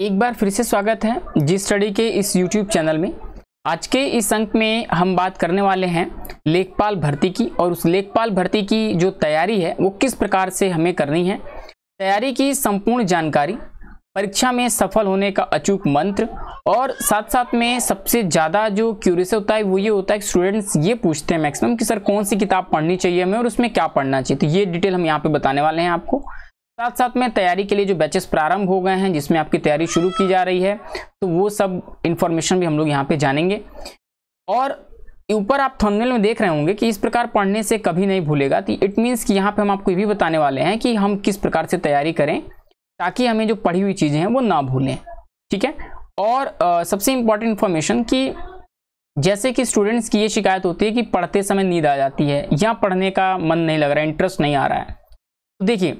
एक बार फिर से स्वागत है जी स्टडी के इस यूट्यूब चैनल में आज के इस अंक में हम बात करने वाले हैं लेखपाल भर्ती की और उस लेखपाल भर्ती की जो तैयारी है वो किस प्रकार से हमें करनी है तैयारी की संपूर्ण जानकारी परीक्षा में सफल होने का अचूक मंत्र और साथ साथ में सबसे ज़्यादा जो क्यूरियस होता है वो ये होता है कि स्टूडेंट्स ये पूछते हैं मैक्सिमम कि सर कौन सी किताब पढ़नी चाहिए हमें और उसमें क्या पढ़ना चाहिए तो ये डिटेल हम यहाँ पे बताने वाले हैं आपको साथ साथ में तैयारी के लिए जो बैचेस प्रारंभ हो गए हैं जिसमें आपकी तैयारी शुरू की जा रही है तो वो सब इन्फॉर्मेशन भी हम लोग यहाँ पे जानेंगे और ऊपर आप थंबनेल में देख रहे होंगे कि इस प्रकार पढ़ने से कभी नहीं भूलेगा तो इट मीन्स कि यहाँ पे हम आपको ये भी बताने वाले हैं कि हम किस प्रकार से तैयारी करें ताकि हमें जो पढ़ी हुई चीज़ें हैं वो ना भूलें ठीक है और आ, सबसे इम्पॉर्टेंट इन्फॉर्मेशन कि जैसे कि स्टूडेंट्स की ये शिकायत होती है कि पढ़ते समय नींद आ जाती है या पढ़ने का मन नहीं लग रहा है इंटरेस्ट नहीं आ रहा है तो देखिए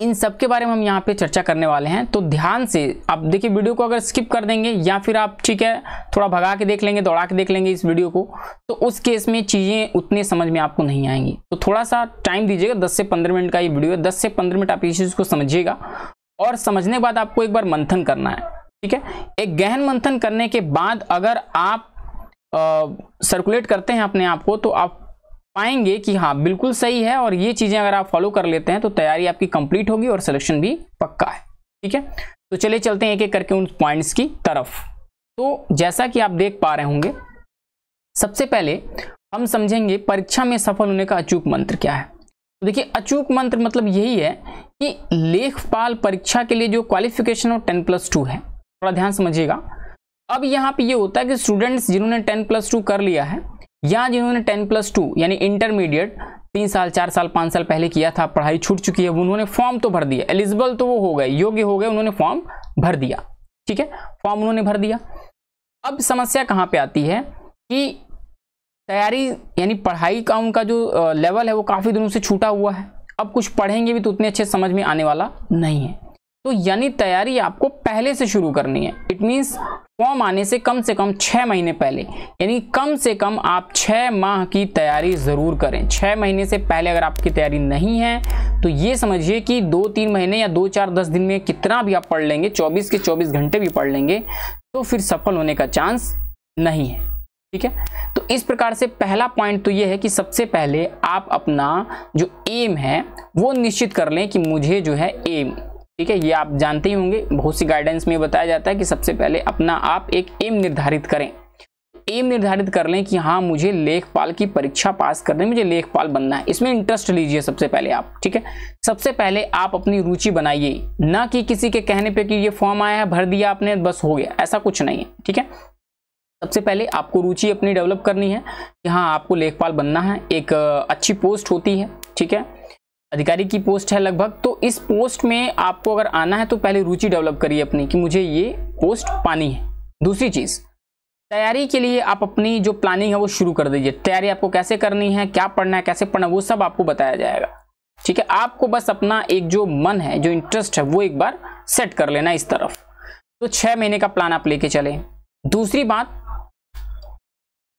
इन सब के बारे में हम यहाँ पे चर्चा करने वाले हैं तो ध्यान से आप देखिए वीडियो को अगर स्किप कर देंगे या फिर आप ठीक है थोड़ा भगा के देख लेंगे दौड़ा के देख लेंगे इस वीडियो को तो उस केस में चीज़ें उतने समझ में आपको नहीं आएंगी तो थोड़ा सा टाइम दीजिएगा दस से पंद्रह मिनट का ये वीडियो है दस से पंद्रह मिनट आप इस चीज़ को समझिएगा और समझने के बाद आपको एक बार मंथन करना है ठीक है एक गहन मंथन करने के बाद अगर आप सर्कुलेट करते हैं अपने आप को तो आप पाएंगे कि हाँ बिल्कुल सही है और ये चीज़ें अगर आप फॉलो कर लेते हैं तो तैयारी आपकी कंप्लीट होगी और सिलेक्शन भी पक्का है ठीक है तो चले चलते हैं एक एक करके उन पॉइंट्स की तरफ तो जैसा कि आप देख पा रहे होंगे सबसे पहले हम समझेंगे परीक्षा में सफल होने का अचूक मंत्र क्या है तो देखिए अचूक मंत्र मतलब यही है कि लेखपाल परीक्षा के लिए जो क्वालिफिकेशन और टेन प्लस टू है थोड़ा ध्यान समझिएगा अब यहाँ पे ये होता है कि स्टूडेंट्स जिन्होंने टेन प्लस टू कर लिया है या जिन्होंने टेन प्लस टू यानी इंटरमीडिएट तीन साल चार साल पाँच साल पहले किया था पढ़ाई छूट चुकी है उन्होंने फॉर्म तो भर दिया एलिजिबल तो वो हो गए योग्य हो गए उन्होंने फॉर्म भर दिया ठीक है फॉर्म उन्होंने भर दिया अब समस्या कहाँ पे आती है कि तैयारी यानी पढ़ाई का उनका जो लेवल है वो काफ़ी दिनों से छूटा हुआ है अब कुछ पढ़ेंगे भी तो उतने अच्छे समझ में आने वाला नहीं है तो यानी तैयारी आपको पहले से शुरू करनी है इट मीन्स फॉर्म आने से कम से कम छः महीने पहले यानी कम से कम आप छः माह की तैयारी ज़रूर करें छः महीने से पहले अगर आपकी तैयारी नहीं है तो ये समझिए कि दो तीन महीने या दो चार दस दिन में कितना भी आप पढ़ लेंगे चौबीस के चौबीस घंटे भी पढ़ लेंगे तो फिर सफल होने का चांस नहीं है ठीक है तो इस प्रकार से पहला पॉइंट तो ये है कि सबसे पहले आप अपना जो एम है वो निश्चित कर लें कि मुझे जो है एम ठीक है ये आप जानते ही होंगे बहुत सी गाइडेंस में बताया जाता है कि सबसे पहले अपना आप एक एम निर्धारित करें एम निर्धारित कर लें कि हाँ मुझे लेखपाल की परीक्षा पास करने मुझे लेखपाल बनना है इसमें इंटरेस्ट लीजिए सबसे पहले आप ठीक है सबसे पहले आप अपनी रुचि बनाइए ना कि किसी के कहने पे कि ये फॉर्म आया है भर दिया आपने बस हो गया ऐसा कुछ नहीं है ठीक है सबसे पहले आपको रुचि अपनी डेवलप करनी है कि हाँ आपको लेखपाल बनना है एक अच्छी पोस्ट होती है ठीक है अधिकारी की पोस्ट है लगभग तो इस पोस्ट में आपको अगर आना है तो पहले रुचि डेवलप करिए अपनी कि मुझे ये पोस्ट पानी है दूसरी चीज़ तैयारी के लिए आप अपनी जो प्लानिंग है वो शुरू कर दीजिए तैयारी आपको कैसे करनी है क्या पढ़ना है कैसे पढ़ना है वो सब आपको बताया जाएगा ठीक है आपको बस अपना एक जो मन है जो इंटरेस्ट है वो एक बार सेट कर लेना इस तरफ तो छह महीने का प्लान आप लेके चले दूसरी बात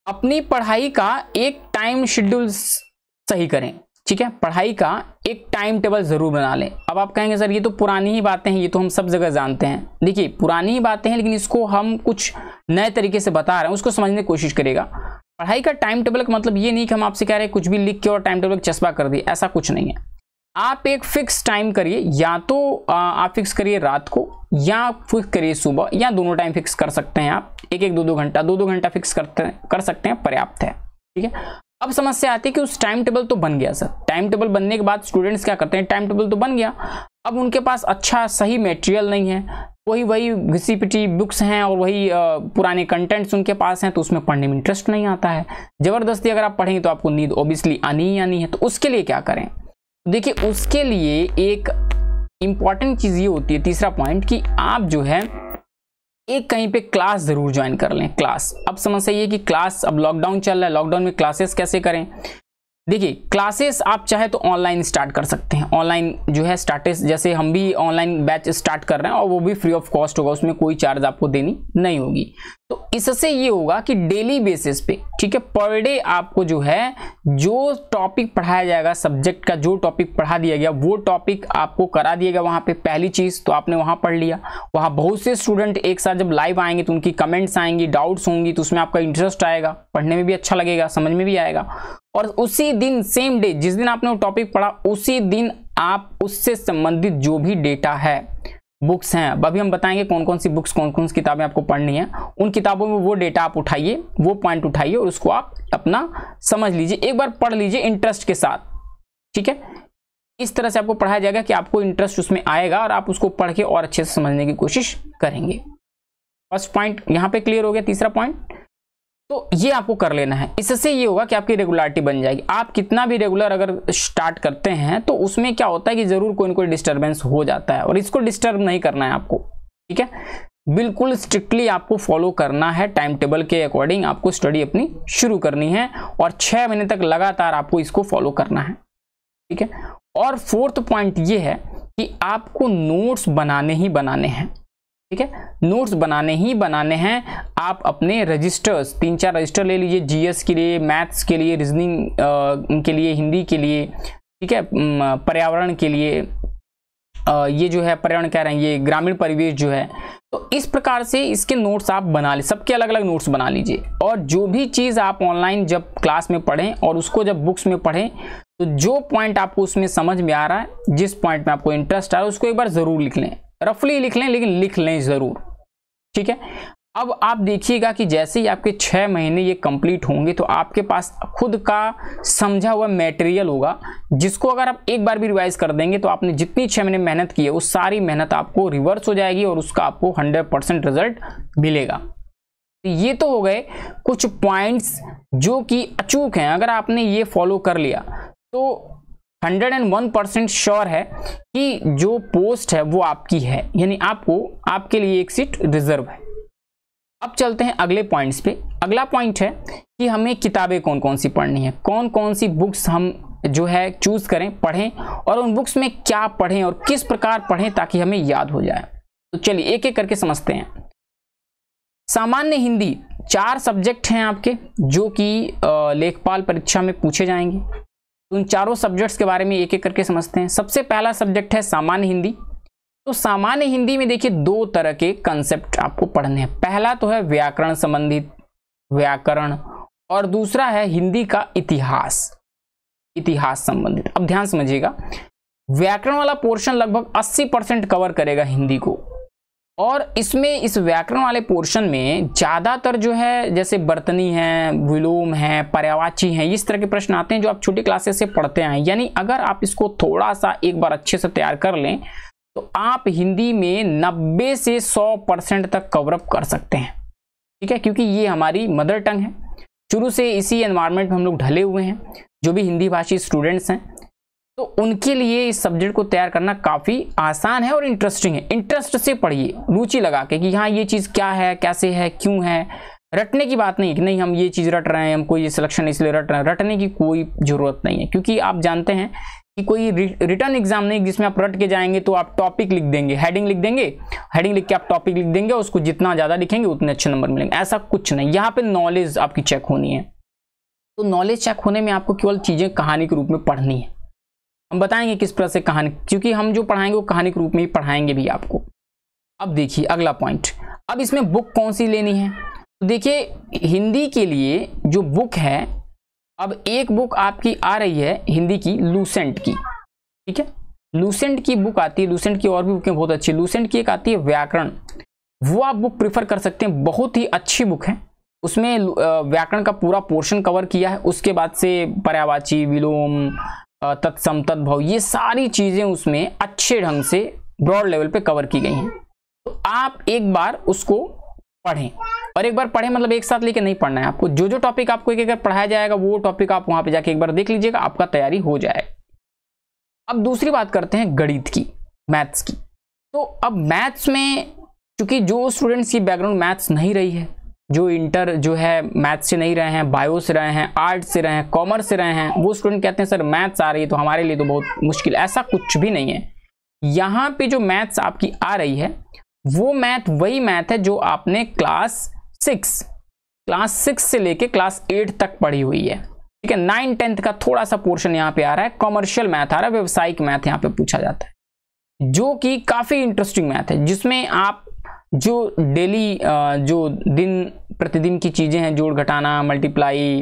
अपनी पढ़ाई का एक टाइम शेड्यूल सही करें ठीक है पढ़ाई का एक टाइम टेबल ज़रूर बना लें अब आप कहेंगे सर ये तो पुरानी ही बातें हैं ये तो हम सब जगह जानते हैं देखिए पुरानी ही बातें हैं लेकिन इसको हम कुछ नए तरीके से बता रहे हैं उसको समझने की कोशिश करेगा पढ़ाई का टाइम टेबल का मतलब ये नहीं कि हम आपसे कह रहे हैं कुछ भी लिख के और टाइम टेबल चस्पा कर दिए ऐसा कुछ नहीं है आप एक फिक्स टाइम करिए या तो आप फिक्स करिए रात को या फिक्स करिए सुबह या दोनों टाइम फिक्स कर सकते हैं आप एक एक दो दो घंटा दो दो घंटा फिक्स करते कर सकते हैं पर्याप्त है ठीक है अब समस्या आती है कि उस टाइम टेबल तो बन गया सर टाइम टेबल बनने के बाद स्टूडेंट्स क्या करते हैं टाइम टेबल तो बन गया अब उनके पास अच्छा सही मेटेरियल नहीं है वही वही घिसी पिटी बुक्स हैं और वही पुराने कंटेंट्स उनके पास हैं तो उसमें पढ़ने में इंटरेस्ट नहीं आता है ज़बरदस्ती अगर आप पढ़ेंगे तो आपको नींद ओबियसली आनी ही आनी है तो उसके लिए क्या करें तो देखिए उसके लिए एक इम्पॉर्टेंट चीज़ ये होती है तीसरा पॉइंट कि आप जो है एक कहीं पे क्लास ज़रूर ज्वाइन कर लें क्लास अब समझ ये कि क्लास अब लॉकडाउन चल रहा है लॉकडाउन में क्लासेस कैसे करें देखिए क्लासेस आप चाहे तो ऑनलाइन स्टार्ट कर सकते हैं ऑनलाइन जो है स्टार्टेस जैसे हम भी ऑनलाइन बैच स्टार्ट कर रहे हैं और वो भी फ्री ऑफ कॉस्ट होगा उसमें कोई चार्ज आपको देनी नहीं होगी तो इससे ये होगा कि डेली बेसिस पे ठीक है पर डे आपको जो है जो टॉपिक पढ़ाया जाएगा सब्जेक्ट का जो टॉपिक पढ़ा दिया गया वो टॉपिक आपको करा दिया गया वहाँ पे पहली चीज़ तो आपने वहाँ पढ़ लिया वहाँ बहुत से स्टूडेंट एक साथ जब लाइव आएंगे तो उनकी कमेंट्स आएंगी डाउट्स होंगी तो उसमें आपका इंटरेस्ट आएगा पढ़ने में भी अच्छा लगेगा समझ में भी आएगा और उसी दिन सेम डे जिस दिन आपने वो टॉपिक पढ़ा उसी दिन आप उससे संबंधित जो भी डेटा है बुक्स हैं अभी हम बताएंगे कौन कौन सी बुक्स कौन कौन सी किताबें आपको पढ़नी है उन किताबों में वो डेटा आप उठाइए वो पॉइंट उठाइए और उसको आप अपना समझ लीजिए एक बार पढ़ लीजिए इंटरेस्ट के साथ ठीक है इस तरह से आपको पढ़ाया जाएगा कि आपको इंटरेस्ट उसमें आएगा और आप उसको पढ़ के और अच्छे से समझने की कोशिश करेंगे फर्स्ट पॉइंट यहाँ पे क्लियर हो गया तीसरा पॉइंट तो ये आपको कर लेना है इससे ये होगा कि आपकी रेगुलरिटी बन जाएगी आप कितना भी रेगुलर अगर स्टार्ट करते हैं तो उसमें क्या होता है कि ज़रूर कोई ना कोई डिस्टर्बेंस हो जाता है और इसको डिस्टर्ब नहीं करना है आपको ठीक है बिल्कुल स्ट्रिक्टली आपको फॉलो करना है टाइम टेबल के अकॉर्डिंग आपको स्टडी अपनी शुरू करनी है और छः महीने तक लगातार आपको इसको फॉलो करना है ठीक है और फोर्थ पॉइंट ये है कि आपको नोट्स बनाने ही बनाने हैं ठीक है नोट्स बनाने ही बनाने हैं आप अपने रजिस्टर्स तीन चार रजिस्टर ले लीजिए जीएस के लिए मैथ्स के लिए रीजनिंग के लिए हिंदी के लिए ठीक है पर्यावरण के लिए आ, ये जो है पर्यावरण कह रहे हैं ये ग्रामीण परिवेश जो है तो इस प्रकार से इसके नोट्स आप बना ले सबके अलग अलग नोट्स बना लीजिए और जो भी चीज़ आप ऑनलाइन जब क्लास में पढ़ें और उसको जब बुक्स में पढ़ें तो जो पॉइंट आपको उसमें समझ में आ रहा है जिस पॉइंट में आपको इंटरेस्ट आ रहा है उसको एक बार ज़रूर लिख लें रफली लिख लें लेकिन लिख लें ज़रूर ठीक है अब आप देखिएगा कि जैसे ही आपके छः महीने ये कंप्लीट होंगे तो आपके पास खुद का समझा हुआ मटेरियल होगा जिसको अगर आप एक बार भी रिवाइज कर देंगे तो आपने जितनी छः महीने मेहनत की है वो सारी मेहनत आपको रिवर्स हो जाएगी और उसका आपको हंड्रेड परसेंट रिजल्ट मिलेगा ये तो हो गए कुछ पॉइंट्स जो कि अचूक हैं अगर आपने ये फॉलो कर लिया तो hundred and one percent sure है कि जो पोस्ट है वो आपकी है यानी आपको आपके लिए एक सीट रिजर्व है अब चलते हैं अगले पॉइंट्स पे अगला पॉइंट है कि हमें किताबें कौन कौन सी पढ़नी है कौन कौन सी बुक्स हम जो है चूज़ करें पढ़ें और उन बुक्स में क्या पढ़ें और किस प्रकार पढ़ें ताकि हमें याद हो जाए तो चलिए एक एक करके समझते हैं सामान्य हिंदी चार सब्जेक्ट हैं आपके जो कि लेखपाल परीक्षा में पूछे जाएंगे उन चारों सब्जेक्ट्स के बारे में एक एक करके समझते हैं सबसे पहला सब्जेक्ट है सामान्य हिंदी तो सामान्य हिंदी में देखिए दो तरह के कंसेप्ट आपको पढ़ने हैं पहला तो है व्याकरण संबंधित व्याकरण और दूसरा है हिंदी का इतिहास इतिहास संबंधित अब ध्यान समझिएगा व्याकरण वाला पोर्शन लगभग 80 परसेंट कवर करेगा हिंदी को और इसमें इस व्याकरण वाले पोर्शन में ज़्यादातर जो है जैसे बर्तनी है विलोम है पर्यावाची हैं इस तरह के प्रश्न आते हैं जो आप छोटी क्लासेस से पढ़ते हैं यानी अगर आप इसको थोड़ा सा एक बार अच्छे से तैयार कर लें तो आप हिंदी में 90 से 100 परसेंट तक कवरअप कर सकते हैं ठीक है क्योंकि ये हमारी मदर टंग है शुरू से इसी एन्वायरमेंट में हम लोग ढले हुए हैं जो भी हिंदी भाषी स्टूडेंट्स हैं तो उनके लिए इस सब्जेक्ट को तैयार करना काफ़ी आसान है और इंटरेस्टिंग है इंटरेस्ट से पढ़िए रुचि लगा के कि हाँ ये चीज़ क्या है कैसे है क्यों है रटने की बात नहीं कि नहीं हम ये चीज़ रट रहे हैं हमको ये सिलेक्शन इसलिए रट रहे हैं रटने की कोई ज़रूरत नहीं है क्योंकि आप जानते हैं कि कोई रिटर्न एग्जाम नहीं जिसमें आप रट के जाएंगे तो आप टॉपिक लिख देंगे हेडिंग लिख देंगे हेडिंग लिख के आप टॉपिक लिख देंगे और उसको जितना ज़्यादा लिखेंगे उतने अच्छे नंबर मिलेंगे ऐसा कुछ नहीं यहाँ पे नॉलेज आपकी चेक होनी है तो नॉलेज चेक होने में आपको केवल चीज़ें कहानी के रूप में पढ़नी है हम बताएंगे किस तरह से कहानी क्योंकि हम जो पढ़ाएंगे वो कहानी के रूप में ही पढ़ाएंगे भी आपको अब देखिए अगला पॉइंट अब इसमें बुक कौन सी लेनी है तो देखिए हिंदी के लिए जो बुक है अब एक बुक आपकी आ रही है हिंदी की लूसेंट की ठीक है लूसेंट की बुक आती है लूसेंट की और भी बुकें बहुत अच्छी लूसेंट की एक आती है व्याकरण वो आप बुक प्रीफर कर सकते हैं बहुत ही अच्छी बुक है उसमें व्याकरण का पूरा पोर्शन कवर किया है उसके बाद से पर्यावाची विलोम तत्सम तद्भव ये सारी चीज़ें उसमें अच्छे ढंग से ब्रॉड लेवल पे कवर की गई हैं तो आप एक बार उसको पढ़ें और एक बार पढ़ें मतलब एक साथ लेके नहीं पढ़ना है आपको जो जो टॉपिक आपको एक एक बार पढ़ाया जाएगा वो टॉपिक आप वहाँ पे जाके एक बार देख लीजिएगा आपका तैयारी हो जाए अब दूसरी बात करते हैं गणित की मैथ्स की तो अब मैथ्स में चूंकि जो स्टूडेंट्स की बैकग्राउंड मैथ्स नहीं रही है जो इंटर जो है मैथ से नहीं रहे हैं बायो से रहे हैं आर्ट से रहे हैं कॉमर्स से रहे हैं वो स्टूडेंट कहते हैं सर मैथ्स आ रही है तो हमारे लिए तो बहुत मुश्किल ऐसा कुछ भी नहीं है यहाँ पे जो मैथ्स आपकी आ रही है वो मैथ वही मैथ है जो आपने क्लास सिक्स क्लास सिक्स से लेके क्लास एट तक पढ़ी हुई है ठीक है नाइन टेंथ का थोड़ा सा पोर्शन यहाँ पे आ रहा है कॉमर्शियल मैथ आ रहा है व्यवसायिक मैथ यहाँ पे पूछा जाता है जो कि काफ़ी इंटरेस्टिंग मैथ है जिसमें आप जो डेली जो दिन प्रतिदिन की चीज़ें हैं जोड़ घटाना मल्टीप्लाई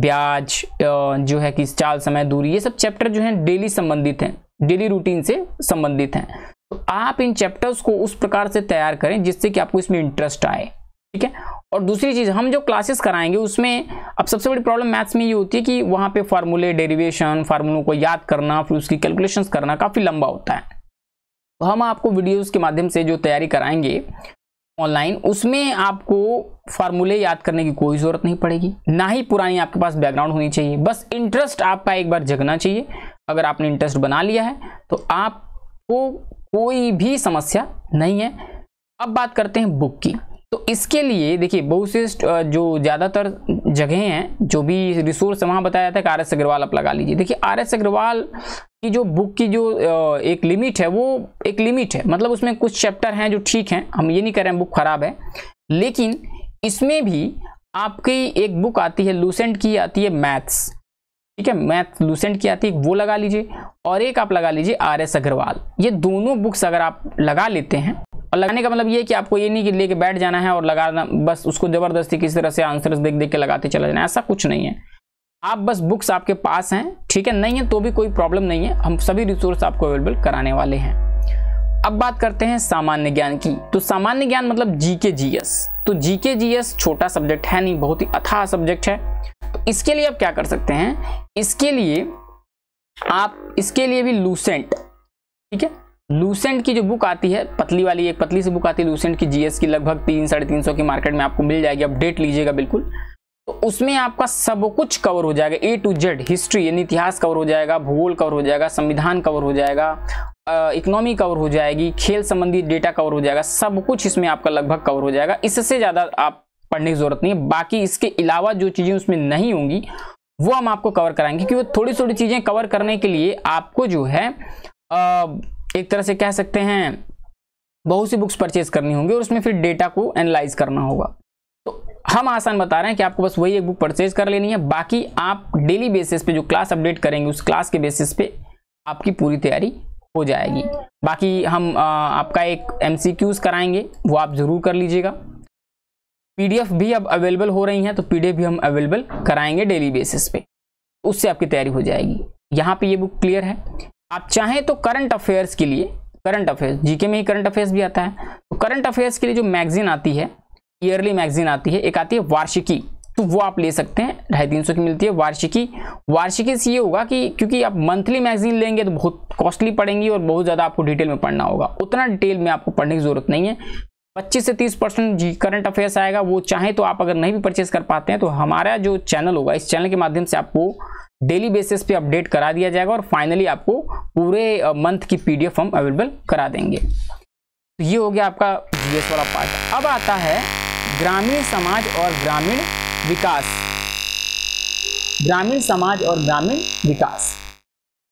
ब्याज जो है कि चाल समय दूरी ये सब चैप्टर जो हैं डेली संबंधित हैं डेली रूटीन से संबंधित हैं तो आप इन चैप्टर्स को उस प्रकार से तैयार करें जिससे कि आपको इसमें इंटरेस्ट आए ठीक है और दूसरी चीज़ हम जो क्लासेस कराएंगे उसमें अब सबसे बड़ी प्रॉब्लम मैथ्स में ये होती है कि वहाँ पर फार्मूले डेरिवेशन फार्मूलों को याद करना फिर उसकी कैलकुलेशंस करना काफ़ी लंबा होता है तो हम आपको वीडियोस के माध्यम से जो तैयारी कराएंगे ऑनलाइन उसमें आपको फार्मूले याद करने की कोई ज़रूरत नहीं पड़ेगी ना ही पुरानी आपके पास बैकग्राउंड होनी चाहिए बस इंटरेस्ट आपका एक बार जगना चाहिए अगर आपने इंटरेस्ट बना लिया है तो आपको कोई भी समस्या नहीं है अब बात करते हैं बुक की तो इसके लिए देखिए बहुत से जो ज़्यादातर जगह हैं जो भी रिसोर्स वहाँ बताया जाता है कि आर एस अग्रवाल आप लगा लीजिए देखिए आर एस अग्रवाल की जो बुक की जो एक लिमिट है वो एक लिमिट है मतलब उसमें कुछ चैप्टर हैं जो ठीक हैं हम ये नहीं कह रहे हैं बुक ख़राब है लेकिन इसमें भी आपकी एक बुक आती है लूसेंट की आती है मैथ्स ठीक है मैथ लूसेंट की आती है वो लगा लीजिए और एक आप लगा लीजिए आर एस अग्रवाल ये दोनों बुक्स अगर आप लगा लेते हैं और लगाने का मतलब ये कि आपको ये नहीं कि लेके बैठ जाना है और लगाना बस उसको ज़बरदस्ती किसी तरह से आंसर देख देख के लगाते चला जाना ऐसा कुछ नहीं है आप बस बुक्स आपके पास हैं ठीक है नहीं है तो भी कोई प्रॉब्लम नहीं है हम सभी रिसोर्स आपको अवेलेबल कराने वाले हैं अब बात करते हैं सामान्य ज्ञान की तो सामान्य ज्ञान मतलब जी के जी एस तो जी के जी एस छोटा सब्जेक्ट है नहीं बहुत ही अथाह अच्छा सब्जेक्ट है तो इसके लिए आप क्या कर सकते हैं इसके लिए आप इसके लिए भी लूसेंट ठीक है लूसेंट की जो बुक आती है पतली वाली एक पतली सी बुक आती है लूसेंट की जीएस की लगभग तीन साढ़े तीन सौ की मार्केट में आपको मिल जाएगी अपडेट लीजिएगा बिल्कुल तो उसमें आपका सब कुछ कवर हो जाएगा ए टू जेड हिस्ट्री यानी इतिहास कवर हो जाएगा भूगोल कवर हो जाएगा संविधान कवर हो जाएगा इकोनॉमी कवर हो जाएगी खेल संबंधी डेटा कवर हो जाएगा सब कुछ इसमें आपका लगभग कवर हो जाएगा इससे ज़्यादा आप पढ़ने की जरूरत नहीं है बाकी इसके अलावा जो चीज़ें उसमें नहीं होंगी वो हम आपको कवर कराएंगे क्योंकि थोड़ी थोड़ी चीज़ें कवर करने के लिए आपको जो है आ, एक तरह से कह सकते हैं बहुत सी बुक्स परचेज करनी होंगी और उसमें फिर डेटा को एनालाइज करना होगा तो हम आसान बता रहे हैं कि आपको बस वही एक बुक परचेज कर लेनी है बाकी आप डेली बेसिस पे जो क्लास अपडेट करेंगे उस क्लास के बेसिस पे आपकी पूरी तैयारी हो जाएगी बाकी हम आ, आपका एक एम कराएंगे वो आप ज़रूर कर लीजिएगा पी भी अब अवेलेबल हो रही हैं तो पी भी हम अवेलेबल कराएंगे डेली बेसिस पे उससे आपकी तैयारी हो जाएगी यहाँ पे ये बुक क्लियर है आप चाहें तो करंट अफेयर्स के लिए करंट अफेयर्स जीके में ही करंट अफेयर्स भी आता है तो करंट अफेयर्स के लिए जो मैगजीन आती है ईयरली मैगजीन आती है एक आती है वार्षिकी तो वो आप ले सकते हैं ढाई तीन सौ की मिलती है वार्षिकी वार्षिकी से ये होगा कि क्योंकि आप मंथली मैगजीन लेंगे तो बहुत कॉस्टली पड़ेंगी और बहुत ज़्यादा आपको डिटेल में पढ़ना होगा उतना डिटेल में आपको पढ़ने की ज़रूरत नहीं है पच्चीस से तीस परसेंट जी करंट अफेयर्स आएगा वो चाहें तो आप अगर नहीं भी परचेज कर पाते हैं तो हमारा जो चैनल होगा इस चैनल के माध्यम से आपको डेली बेसिस पे अपडेट करा दिया जाएगा और फाइनली आपको पूरे मंथ की पीडीएफ हम अवेलेबल करा देंगे तो ये हो गया आपका जीएस वाला पार्ट अब आता है ग्रामीण समाज और ग्रामीण विकास ग्रामीण समाज और ग्रामीण विकास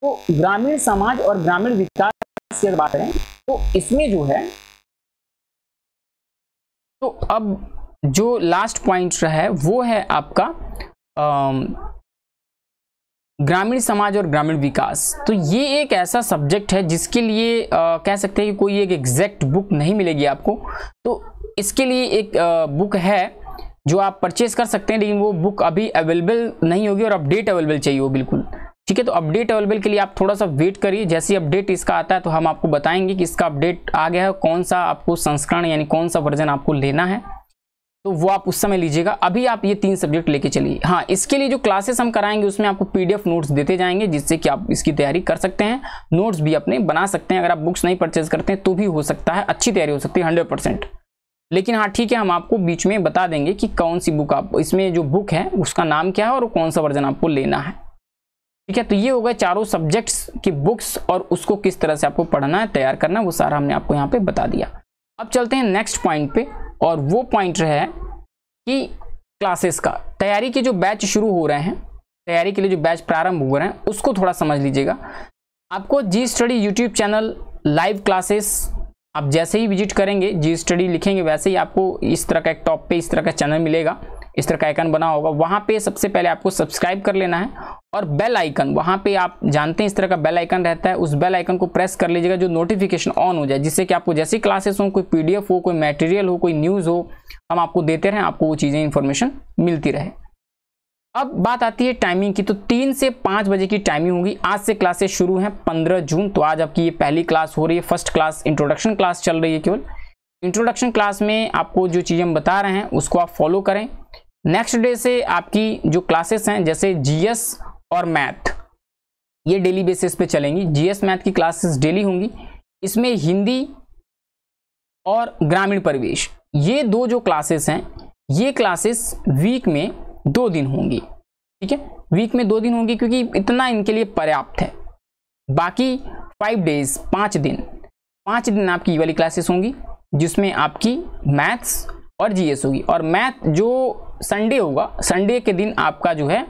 तो ग्रामीण समाज और ग्रामीण विकास की बात करें तो इसमें जो है तो अब जो लास्ट पॉइंट रहा है वो है आपका आ, ग्रामीण समाज और ग्रामीण विकास तो ये एक ऐसा सब्जेक्ट है जिसके लिए आ, कह सकते हैं कि कोई एक एग्जैक्ट बुक नहीं मिलेगी आपको तो इसके लिए एक आ, बुक है जो आप परचेज कर सकते हैं लेकिन वो बुक अभी अवेलेबल नहीं होगी और अपडेट अवेलेबल चाहिए वो बिल्कुल ठीक है तो अपडेट अवेलेबल के लिए आप थोड़ा सा वेट करिए जैसे अपडेट इसका आता है तो हम आपको बताएंगे कि इसका अपडेट आ गया है कौन सा आपको संस्करण यानी कौन सा वर्जन आपको लेना है तो वो आप उस समय लीजिएगा अभी आप ये तीन सब्जेक्ट लेके चलिए हाँ इसके लिए जो क्लासेस हम कराएंगे उसमें आपको पीडीएफ नोट्स देते जाएंगे जिससे कि आप इसकी तैयारी कर सकते हैं नोट्स भी अपने बना सकते हैं अगर आप बुक्स नहीं परचेज करते हैं तो भी हो सकता है अच्छी तैयारी हो सकती है हंड्रेड लेकिन हाँ ठीक है हम आपको बीच में बता देंगे कि कौन सी बुक आप इसमें जो बुक है उसका नाम क्या है और कौन सा वर्जन आपको लेना है ठीक है तो ये हो गए चारों सब्जेक्ट्स की बुक्स और उसको किस तरह से आपको पढ़ना है तैयार करना वो सारा हमने आपको यहाँ पे बता दिया अब चलते हैं नेक्स्ट पॉइंट पे और वो पॉइंट है कि क्लासेस का तैयारी के जो बैच शुरू हो रहे हैं तैयारी के लिए जो बैच प्रारंभ हो रहे हैं उसको थोड़ा समझ लीजिएगा आपको G study YouTube channel live classes आप जैसे ही विजिट करेंगे जी स्टडी लिखेंगे वैसे ही आपको इस तरह का एक टॉप पे इस तरह का चैनल मिलेगा इस तरह का आइकन बना होगा वहाँ पे सबसे पहले आपको सब्सक्राइब कर लेना है और बेल आइकन वहाँ पे आप जानते हैं इस तरह का बेल आइकन रहता है उस बेल आइकन को प्रेस कर लीजिएगा जो नोटिफिकेशन ऑन हो जाए जिससे कि आपको जैसी क्लासेस हो कोई पीडीएफ हो कोई मटेरियल हो कोई न्यूज़ हो हम आपको देते रहें आपको वो चीज़ें इन्फॉर्मेशन मिलती रहे अब बात आती है टाइमिंग की तो तीन से पाँच बजे की टाइमिंग होगी आज से क्लासेस शुरू हैं पंद्रह जून तो आज आपकी ये पहली क्लास हो रही है फर्स्ट क्लास इंट्रोडक्शन क्लास चल रही है केवल इंट्रोडक्शन क्लास में आपको जो चीज़ें हम बता रहे हैं उसको आप फॉलो करें नेक्स्ट डे से आपकी जो क्लासेस हैं जैसे जीएस और मैथ ये डेली बेसिस पे चलेंगी जीएस मैथ की क्लासेस डेली होंगी इसमें हिंदी और ग्रामीण परिवेश ये दो जो क्लासेस हैं ये क्लासेस वीक में दो दिन होंगी ठीक है वीक में दो दिन होंगी क्योंकि इतना इनके लिए पर्याप्त है बाकी फाइव डेज पाँच दिन पाँच दिन आपकी ये वाली क्लासेस होंगी जिसमें आपकी मैथ्स और जीएस होगी और मैथ जो संडे होगा संडे के दिन आपका जो है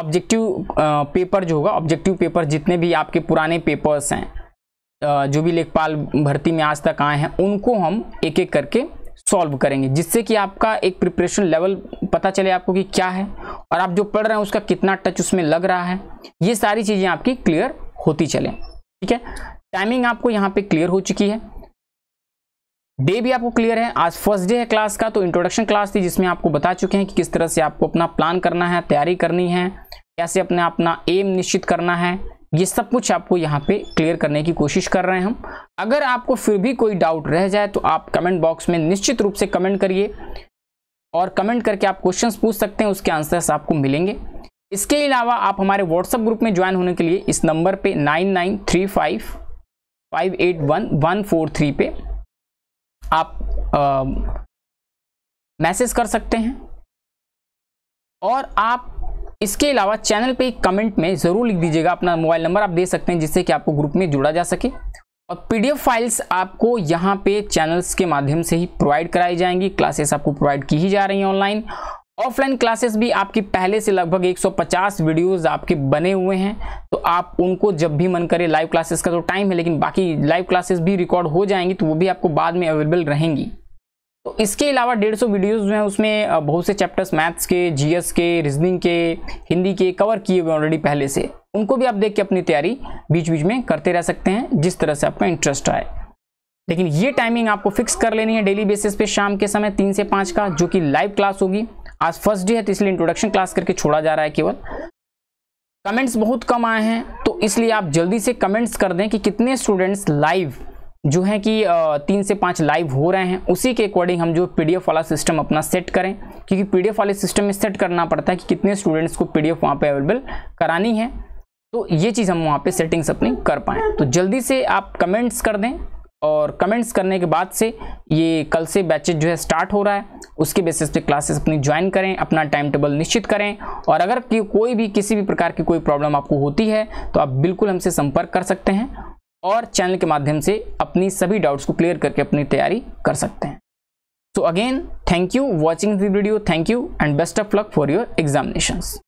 ऑब्जेक्टिव पेपर जो होगा ऑब्जेक्टिव पेपर जितने भी आपके पुराने पेपर्स हैं जो भी लेखपाल भर्ती में आज तक आए हैं उनको हम एक एक करके सॉल्व करेंगे जिससे कि आपका एक प्रिपरेशन लेवल पता चले आपको कि क्या है और आप जो पढ़ रहे हैं उसका कितना टच उसमें लग रहा है ये सारी चीज़ें आपकी क्लियर होती चलें ठीक है टाइमिंग आपको यहाँ पे क्लियर हो चुकी है डे भी आपको क्लियर है आज फर्स्ट डे है क्लास का तो इंट्रोडक्शन क्लास थी जिसमें आपको बता चुके हैं कि किस तरह से आपको अपना प्लान करना है तैयारी करनी है कैसे अपना अपना एम निश्चित करना है ये सब कुछ आपको यहाँ पे क्लियर करने की कोशिश कर रहे हैं हम अगर आपको फिर भी कोई डाउट रह जाए तो आप कमेंट बॉक्स में निश्चित रूप से कमेंट करिए और कमेंट करके आप क्वेश्चंस पूछ सकते हैं उसके आंसर्स आपको मिलेंगे इसके अलावा आप हमारे व्हाट्सअप ग्रुप में ज्वाइन होने के लिए इस नंबर पे nine nine three five five eight one one four three पे आप मैसेज कर सकते हैं और आप इसके अलावा चैनल पे कमेंट में ज़रूर लिख दीजिएगा अपना मोबाइल नंबर आप दे सकते हैं जिससे कि आपको ग्रुप में जोड़ा जा सके और पीडीएफ फाइल्स आपको यहाँ पे चैनल्स के माध्यम से ही प्रोवाइड कराई जाएंगी क्लासेस आपको प्रोवाइड की ही जा रही हैं ऑनलाइन ऑफलाइन क्लासेस भी आपकी पहले से लगभग 150 वीडियोस आपके बने हुए हैं तो आप उनको जब भी मन करे लाइव क्लासेस का तो टाइम है लेकिन बाकी लाइव क्लासेस भी रिकॉर्ड हो जाएंगी तो वो भी आपको बाद में अवेलेबल रहेंगी तो इसके अलावा डेढ़ सौ वीडियोज़ जो हैं उसमें बहुत से चैप्टर्स मैथ्स के जी के रीजनिंग के हिंदी के कवर किए हुए ऑलरेडी पहले से उनको भी आप देख के अपनी तैयारी बीच बीच में करते रह सकते हैं जिस तरह से आपका इंटरेस्ट आए लेकिन ये टाइमिंग आपको फिक्स कर लेनी है डेली बेसिस पे शाम के समय तीन से पाँच का जो कि लाइव क्लास होगी आज फर्स्ट डे है तो इसलिए इंट्रोडक्शन क्लास करके छोड़ा जा रहा है केवल कमेंट्स बहुत कम आए हैं तो इसलिए आप जल्दी से कमेंट्स कर दें कि कितने स्टूडेंट्स लाइव जो है कि तीन से पाँच लाइव हो रहे हैं उसी के अकॉर्डिंग हम जो पी वाला सिस्टम अपना सेट करें क्योंकि पी वाले सिस्टम में सेट करना पड़ता है कि कितने स्टूडेंट्स को पी वहाँ एफ अवेलेबल करानी है तो ये चीज़ हम वहाँ पे सेटिंग्स अपनी कर पाएँ तो जल्दी से आप कमेंट्स कर दें और कमेंट्स करने के बाद से ये कल से बैचेज जो है स्टार्ट हो रहा है उसके बेसिस पे क्लासेस अपनी ज्वाइन करें अपना टाइम टेबल निश्चित करें और अगर कि कोई भी किसी भी प्रकार की कोई प्रॉब्लम आपको होती है तो आप बिल्कुल हमसे संपर्क कर सकते हैं और चैनल के माध्यम से अपनी सभी डाउट्स को क्लियर करके अपनी तैयारी कर सकते हैं so again thank you watching this video thank you and best of luck for your examinations